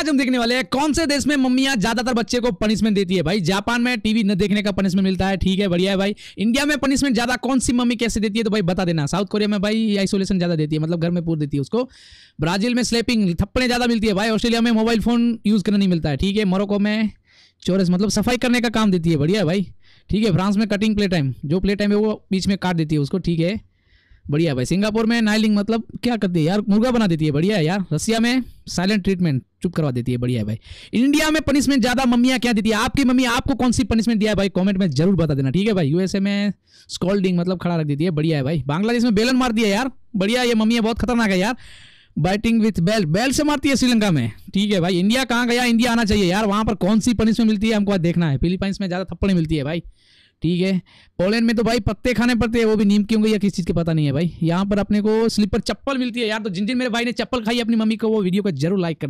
आज हम देखने वाले हैं कौन से देश में मम्मियां ज्यादातर बच्चे को पनिशमेंट देती है भाई जापान में टीवी न देखने का पनिशमेंट मिलता है ठीक है बढ़िया है भाई इंडिया में पनिशमेंट ज्यादा कौन सी मम्मी कैसे देती है तो भाई बता देना साउथ कोरिया में भाई आइसोलेशन ज्यादा देती है मतलब घर में पूर देती है उसको ब्राजील में स्लेपिंग थप्पड़े ज्यादा मिलती है भाई ऑस्ट्रेलिया में मोबाइल फोन यूज करना नहीं मिलता है ठीक है मोरको में चोरस मतलब सफाई करने का काम देती है बढ़िया है भाई ठीक है फ्रांस में कटिंग प्ले टाइम जो प्ले टाइम है वो बीच में काट देती है उसको ठीक है बढ़िया भाई सिंगापुर में नाइलिंग मतलब क्या करती है यार मुर्गा बना देती है बढ़िया है यार रसिया में साइलेंट ट्रीटमेंट चुप करवा देती है बढ़िया है भाई इंडिया में पनिशमेंट ज्यादा मम्मिया क्या देती है आपकी मम्मी आपको कौन सी पनिशमेंट दिया है भाई कमेंट में जरूर बता देना ठीक है भाई यूएसए में स्कॉल्डिंग मतलब खड़ा रख देती है बढ़िया है भाई बांग्लादेश में बेलन मार दिया यार बढ़िया ये मम्मी बहुत खतरनाक है यार बैटिंग विथ बैल बैल से मारती है श्रीलंका में ठीक है भाई इंडिया कहाँ गया इंडिया आना चाहिए यार वहाँ पर कौन सी पनिशमेंट मिलती है हमको देखना है फिलीपींस में ज़्यादा थप्पड़ मिलती है भाई ठीक है पोलैंड में तो भाई पत्ते खाने पड़ते हैं वो भी नीम क्यों होंगे या किस चीज़ के पता नहीं है भाई यहाँ पर अपने को स्लीपर चप्पल मिलती है यार तो जिन जिन मेरे भाई ने चप्पल खाई अपनी मम्मी को वो वीडियो को जरूर लाइक कर